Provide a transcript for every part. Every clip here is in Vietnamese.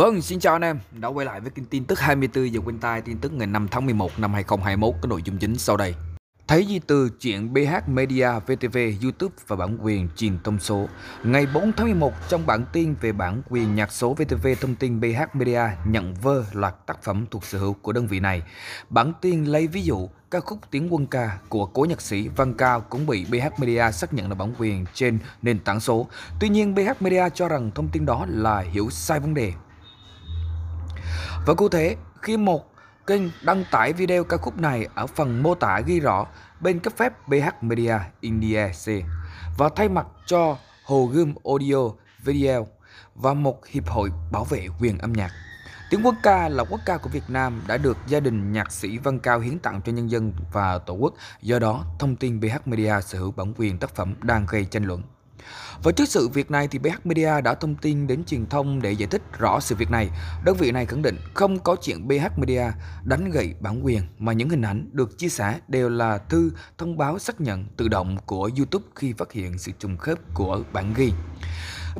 Vâng, xin chào anh em, đã quay lại với kênh tin tức 24 giờ quên tai tin tức ngày 5 tháng 11 năm 2021 có nội dung chính sau đây. Thấy di từ chuyện BH Media, VTV, YouTube và bản quyền truyền thông số. Ngày 4 tháng 11 trong bản tin về bản quyền nhạc số VTV thông tin BH Media nhận vơ loạt tác phẩm thuộc sở hữu của đơn vị này. Bản tin lấy ví dụ ca khúc Tiếng Quân Ca của cố nhạc sĩ Văn Cao cũng bị BH Media xác nhận là bản quyền trên nền tảng số. Tuy nhiên, BH Media cho rằng thông tin đó là hiểu sai vấn đề và cụ thể, khi một kênh đăng tải video ca khúc này ở phần mô tả ghi rõ bên cấp phép BH Media India C và thay mặt cho Hồ Gươm Audio Video và một hiệp hội bảo vệ quyền âm nhạc. Tiếng quốc ca là quốc ca của Việt Nam đã được gia đình nhạc sĩ Văn Cao hiến tặng cho nhân dân và Tổ quốc. Do đó, thông tin BH Media sở hữu bản quyền tác phẩm đang gây tranh luận. Và trước sự việc này thì BH Media đã thông tin đến truyền thông để giải thích rõ sự việc này. Đơn vị này khẳng định không có chuyện BH Media đánh gậy bản quyền mà những hình ảnh được chia sẻ đều là thư thông báo xác nhận tự động của YouTube khi phát hiện sự trùng khớp của bản ghi.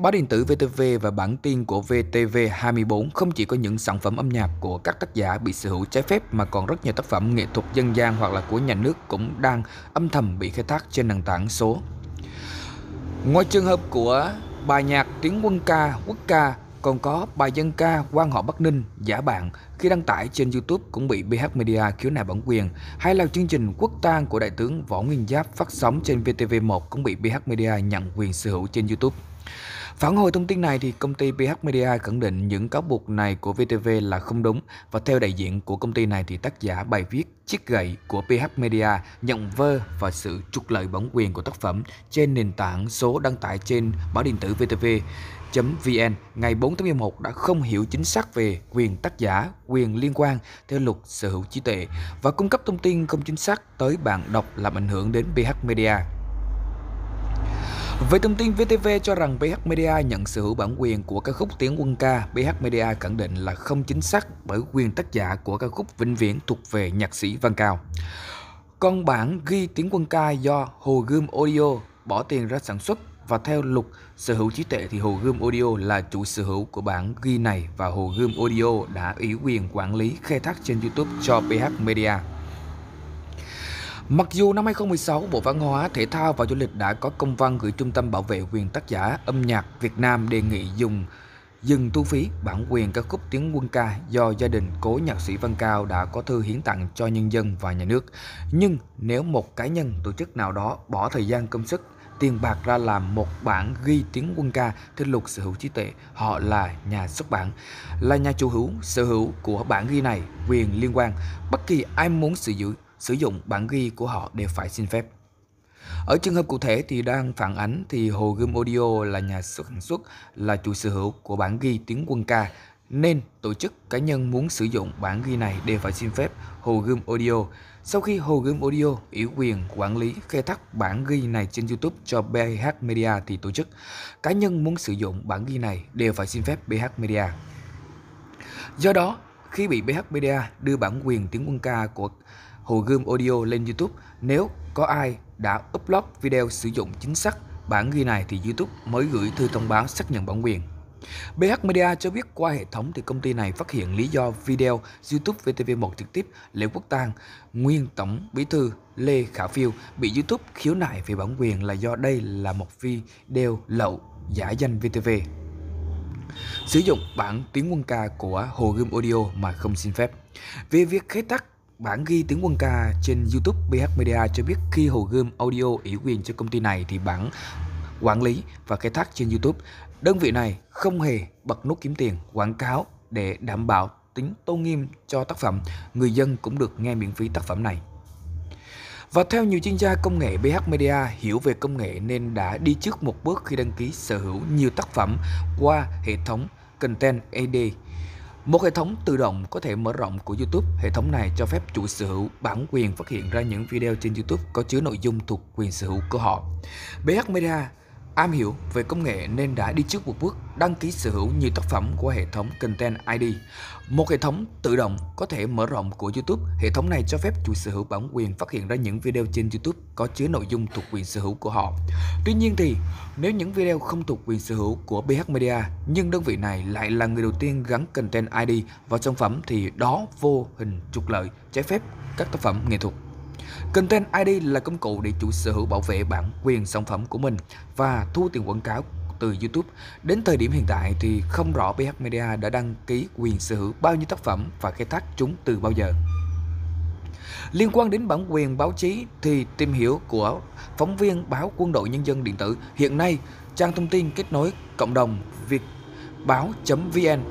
Báo điện tử VTV và bản tin của VTV24 không chỉ có những sản phẩm âm nhạc của các tác giả bị sở hữu trái phép mà còn rất nhiều tác phẩm nghệ thuật dân gian hoặc là của nhà nước cũng đang âm thầm bị khai thác trên nền tảng số. Ngoài trường hợp của bài nhạc tiếng quân ca, quốc ca, còn có bài dân ca quan họ Bắc Ninh giả bạn khi đăng tải trên YouTube cũng bị BH Media khiếu nại bản quyền, hay là chương trình Quốc tang của đại tướng Võ Nguyên Giáp phát sóng trên VTV1 cũng bị BH Media nhận quyền sở hữu trên YouTube. Phản hồi thông tin này thì công ty PH Media khẳng định những cáo buộc này của VTV là không đúng và theo đại diện của công ty này thì tác giả bài viết Chiếc gậy của PH Media nhận vơ và sự trục lợi bản quyền của tác phẩm trên nền tảng số đăng tải trên báo điện tử VTV vn ngày 4 tháng 11 đã không hiểu chính xác về quyền tác giả, quyền liên quan theo luật sở hữu trí tuệ và cung cấp thông tin không chính xác tới bạn đọc làm ảnh hưởng đến PH Media. Về thông tin VTV cho rằng BH Media nhận sở hữu bản quyền của ca khúc Tiếng Quân Ca, BH Media khẳng định là không chính xác bởi quyền tác giả của ca khúc vĩnh viễn thuộc về nhạc sĩ Văn Cao. Còn bản ghi Tiếng Quân Ca do Hồ Gươm Audio bỏ tiền ra sản xuất và theo luật sở hữu trí tuệ thì Hồ Gươm Audio là chủ sở hữu của bản ghi này và Hồ Gươm Audio đã ủy quyền quản lý khai thác trên YouTube cho BH Media. Mặc dù năm 2016, Bộ Văn hóa, Thể thao và Du lịch đã có công văn gửi Trung tâm Bảo vệ quyền tác giả âm nhạc Việt Nam đề nghị dùng dừng thu phí bản quyền các khúc tiếng quân ca do gia đình cố nhạc sĩ Văn Cao đã có thư hiến tặng cho nhân dân và nhà nước. Nhưng nếu một cá nhân tổ chức nào đó bỏ thời gian công sức tiền bạc ra làm một bản ghi tiếng quân ca theo luật sở hữu trí tuệ họ là nhà xuất bản là nhà chủ hữu sở hữu của bản ghi này quyền liên quan bất kỳ ai muốn sử dụng sử dụng bản ghi của họ đều phải xin phép. Ở trường hợp cụ thể thì đang phản ánh thì Hồ Gươm Audio là nhà sản xuất, là chủ sở hữu của bản ghi tiếng quân ca, nên tổ chức cá nhân muốn sử dụng bản ghi này đều phải xin phép Hồ Gươm Audio. Sau khi Hồ Gươm Audio ủy quyền quản lý khai thác bản ghi này trên YouTube cho BH Media thì tổ chức cá nhân muốn sử dụng bản ghi này đều phải xin phép BH Media. Do đó, khi bị BH Media đưa bản quyền tiếng quân ca của Hồ Gươm Audio lên YouTube. Nếu có ai đã upload video sử dụng chính xác bản ghi này thì YouTube mới gửi thư thông báo xác nhận bản quyền. BH Media cho biết qua hệ thống thì công ty này phát hiện lý do video YouTube VTV1 trực tiếp lê Quốc tang nguyên tổng bí thư Lê Khả Phiêu bị YouTube khiếu nại về bản quyền là do đây là một video lậu giả danh VTV. Sử dụng bản tiếng quân ca của Hồ Gươm Audio mà không xin phép. Về việc khai thác Bản ghi tiếng quân ca trên YouTube BH Media cho biết khi Hồ Gươm Audio ủy quyền cho công ty này thì bản quản lý và khai thác trên YouTube. Đơn vị này không hề bật nút kiếm tiền quảng cáo để đảm bảo tính tôn nghiêm cho tác phẩm, người dân cũng được nghe miễn phí tác phẩm này. Và theo nhiều chuyên gia công nghệ, BH Media hiểu về công nghệ nên đã đi trước một bước khi đăng ký sở hữu nhiều tác phẩm qua hệ thống Content AD một hệ thống tự động có thể mở rộng của YouTube, hệ thống này cho phép chủ sở hữu bản quyền phát hiện ra những video trên YouTube có chứa nội dung thuộc quyền sở hữu của họ. BH Media am hiểu về công nghệ nên đã đi trước một bước đăng ký sở hữu nhiều tác phẩm của hệ thống Content ID. Một hệ thống tự động có thể mở rộng của YouTube, hệ thống này cho phép chủ sở hữu bản quyền phát hiện ra những video trên YouTube có chứa nội dung thuộc quyền sở hữu của họ. Tuy nhiên thì, nếu những video không thuộc quyền sở hữu của BH Media nhưng đơn vị này lại là người đầu tiên gắn Content ID vào sản phẩm thì đó vô hình trục lợi trái phép các tác phẩm nghệ thuật Content ID là công cụ để chủ sở hữu bảo vệ bản quyền sản phẩm của mình và thu tiền quảng cáo từ YouTube. Đến thời điểm hiện tại thì không rõ BH Media đã đăng ký quyền sở hữu bao nhiêu tác phẩm và khai thác chúng từ bao giờ. Liên quan đến bản quyền báo chí thì tìm hiểu của phóng viên báo Quân đội Nhân dân điện tử hiện nay trang thông tin kết nối cộng đồng Việt báo.vn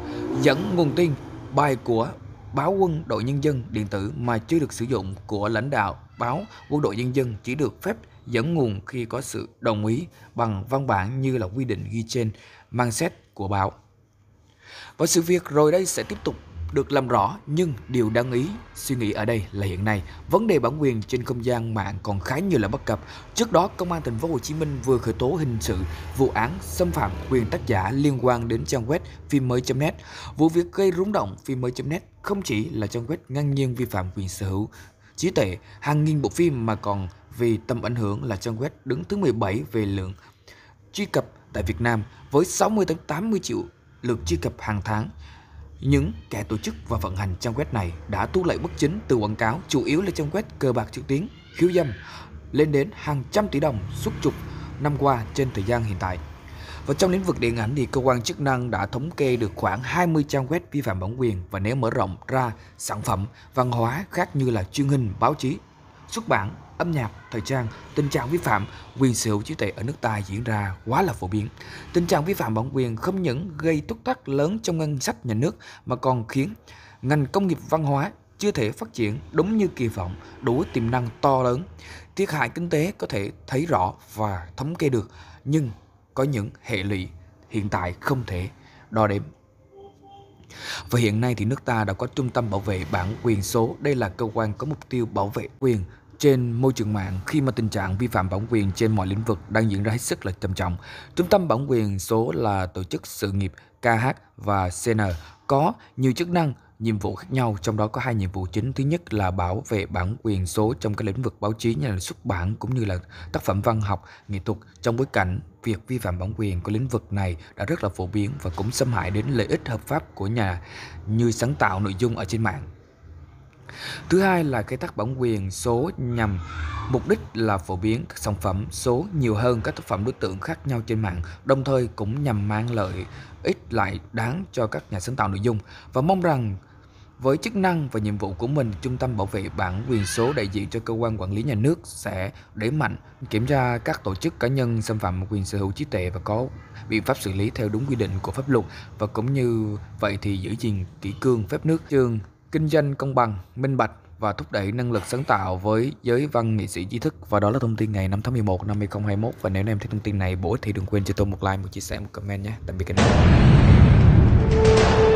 dẫn nguồn tin bài của báo quân đội nhân dân điện tử mà chưa được sử dụng của lãnh đạo báo quân đội nhân dân chỉ được phép dẫn nguồn khi có sự đồng ý bằng văn bản như là quy định ghi trên mang xét của báo. Và sự việc rồi đây sẽ tiếp tục được làm rõ nhưng điều đáng ý suy nghĩ ở đây là hiện nay vấn đề bản quyền trên không gian mạng còn khá nhiều là bất cập. Trước đó, công an thành phố Hồ Chí Minh vừa khởi tố hình sự vụ án xâm phạm quyền tác giả liên quan đến trang web phim mới.net. Vụ việc gây rúng động phim mới.net không chỉ là trang web ngang nhiên vi phạm quyền sở hữu trí tuệ hàng nghìn bộ phim mà còn vì tầm ảnh hưởng là trang web đứng thứ 17 về lượng truy cập tại Việt Nam với 60 đến 80 triệu lượt truy cập hàng tháng. Những kẻ tổ chức và vận hành trang web này đã thu lợi bất chính từ quảng cáo chủ yếu là trang web cờ bạc trực tuyến, khiêu dâm lên đến hàng trăm tỷ đồng suốt chục năm qua trên thời gian hiện tại. Và trong lĩnh vực điện ảnh thì cơ quan chức năng đã thống kê được khoảng 20 trang web vi phạm bản quyền và nếu mở rộng ra sản phẩm văn hóa khác như là truyền hình, báo chí xuất bản, âm nhạc, thời trang, tình trạng vi phạm quyền sở hữu trí tuệ ở nước ta diễn ra quá là phổ biến. Tình trạng vi phạm bản quyền không những gây túc tắc lớn trong ngân sách nhà nước mà còn khiến ngành công nghiệp văn hóa chưa thể phát triển đúng như kỳ vọng, đủ tiềm năng to lớn. Thiệt hại kinh tế có thể thấy rõ và thống kê được, nhưng có những hệ lụy hiện tại không thể đo đếm. Và hiện nay thì nước ta đã có Trung tâm Bảo vệ Bản quyền số. Đây là cơ quan có mục tiêu bảo vệ quyền trên môi trường mạng khi mà tình trạng vi phạm bản quyền trên mọi lĩnh vực đang diễn ra hết sức là trầm trọng. Trung tâm bản quyền số là tổ chức sự nghiệp KH và CN e có nhiều chức năng nhiệm vụ khác nhau, trong đó có hai nhiệm vụ chính. Thứ nhất là bảo vệ bản quyền số trong các lĩnh vực báo chí như là xuất bản cũng như là tác phẩm văn học, nghệ thuật trong bối cảnh việc vi phạm bản quyền của lĩnh vực này đã rất là phổ biến và cũng xâm hại đến lợi ích hợp pháp của nhà như sáng tạo nội dung ở trên mạng. Thứ hai là khai thác bản quyền số nhằm mục đích là phổ biến các sản phẩm số nhiều hơn các tác phẩm đối tượng khác nhau trên mạng, đồng thời cũng nhằm mang lợi ích lại đáng cho các nhà sáng tạo nội dung và mong rằng với chức năng và nhiệm vụ của mình, Trung tâm Bảo vệ bản quyền số đại diện cho cơ quan quản lý nhà nước sẽ đẩy mạnh kiểm tra các tổ chức cá nhân xâm phạm quyền sở hữu trí tuệ và có biện pháp xử lý theo đúng quy định của pháp luật và cũng như vậy thì giữ gìn kỷ cương phép nước trường kinh doanh công bằng, minh bạch và thúc đẩy năng lực sáng tạo với giới văn nghệ sĩ trí thức và đó là thông tin ngày 5 tháng 11 năm 2021 và nếu em thấy thông tin này bổ thì đừng quên cho tôi một like, một chia sẻ, một comment nhé. Tạm biệt các bạn.